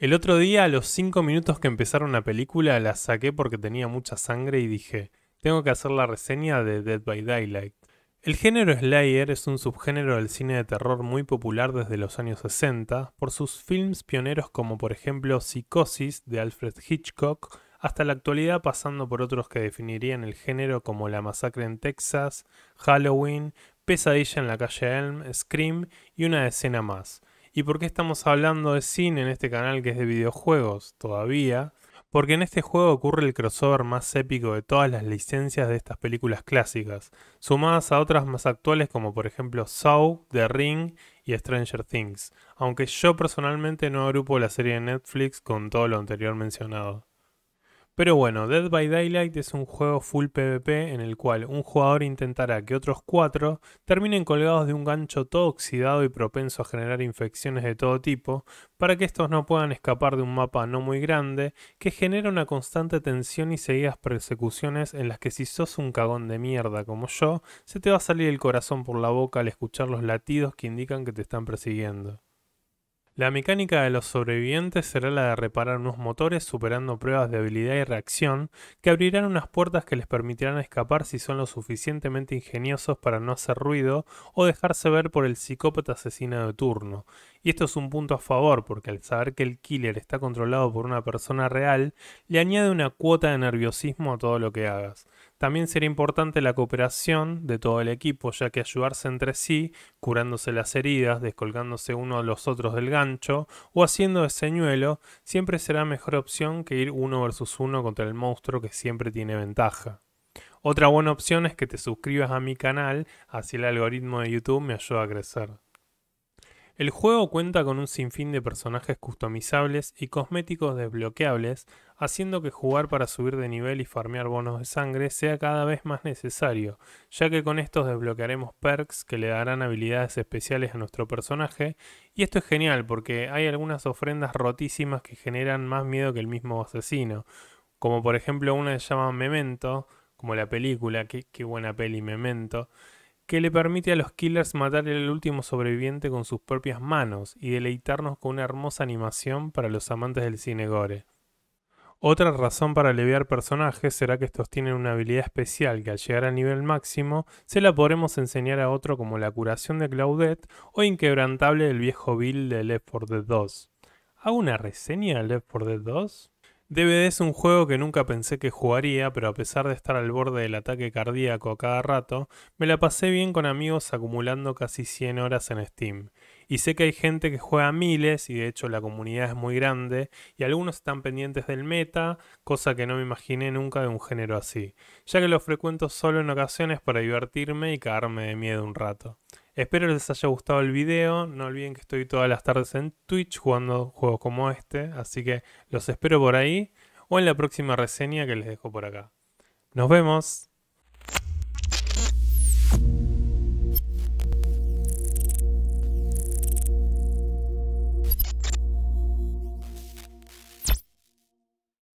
El otro día, a los 5 minutos que empezaron la película, la saqué porque tenía mucha sangre y dije, tengo que hacer la reseña de Dead by Daylight. El género Slayer es un subgénero del cine de terror muy popular desde los años 60, por sus films pioneros como por ejemplo Psicosis de Alfred Hitchcock, hasta la actualidad pasando por otros que definirían el género como La masacre en Texas, Halloween, Pesadilla en la calle Elm, Scream y una escena más. ¿Y por qué estamos hablando de cine en este canal que es de videojuegos todavía? Porque en este juego ocurre el crossover más épico de todas las licencias de estas películas clásicas, sumadas a otras más actuales como por ejemplo Saw, The Ring y Stranger Things, aunque yo personalmente no agrupo la serie de Netflix con todo lo anterior mencionado. Pero bueno, Dead by Daylight es un juego full PvP en el cual un jugador intentará que otros cuatro terminen colgados de un gancho todo oxidado y propenso a generar infecciones de todo tipo, para que estos no puedan escapar de un mapa no muy grande que genera una constante tensión y seguidas persecuciones en las que si sos un cagón de mierda como yo, se te va a salir el corazón por la boca al escuchar los latidos que indican que te están persiguiendo. La mecánica de los sobrevivientes será la de reparar unos motores superando pruebas de habilidad y reacción que abrirán unas puertas que les permitirán escapar si son lo suficientemente ingeniosos para no hacer ruido o dejarse ver por el psicópata asesino de turno. Y esto es un punto a favor porque al saber que el killer está controlado por una persona real, le añade una cuota de nerviosismo a todo lo que hagas. También será importante la cooperación de todo el equipo, ya que ayudarse entre sí, curándose las heridas, descolgándose uno a los otros del gancho o haciendo de señuelo, siempre será mejor opción que ir uno versus uno contra el monstruo que siempre tiene ventaja. Otra buena opción es que te suscribas a mi canal, así el algoritmo de YouTube me ayuda a crecer. El juego cuenta con un sinfín de personajes customizables y cosméticos desbloqueables, haciendo que jugar para subir de nivel y farmear bonos de sangre sea cada vez más necesario, ya que con estos desbloquearemos perks que le darán habilidades especiales a nuestro personaje, y esto es genial porque hay algunas ofrendas rotísimas que generan más miedo que el mismo asesino, como por ejemplo una que llama Memento, como la película, qué buena peli Memento, que le permite a los killers matar el último sobreviviente con sus propias manos y deleitarnos con una hermosa animación para los amantes del cine gore. Otra razón para aliviar personajes será que estos tienen una habilidad especial que al llegar al nivel máximo se la podremos enseñar a otro como la curación de Claudette o inquebrantable del viejo Bill de Left 4 Dead 2. ¿Hago una reseña de Left 4 Dead 2? DVD es un juego que nunca pensé que jugaría, pero a pesar de estar al borde del ataque cardíaco a cada rato, me la pasé bien con amigos acumulando casi 100 horas en Steam. Y sé que hay gente que juega miles, y de hecho la comunidad es muy grande, y algunos están pendientes del meta, cosa que no me imaginé nunca de un género así, ya que lo frecuento solo en ocasiones para divertirme y caerme de miedo un rato. Espero les haya gustado el video. No olviden que estoy todas las tardes en Twitch jugando juegos como este. Así que los espero por ahí o en la próxima reseña que les dejo por acá. Nos vemos.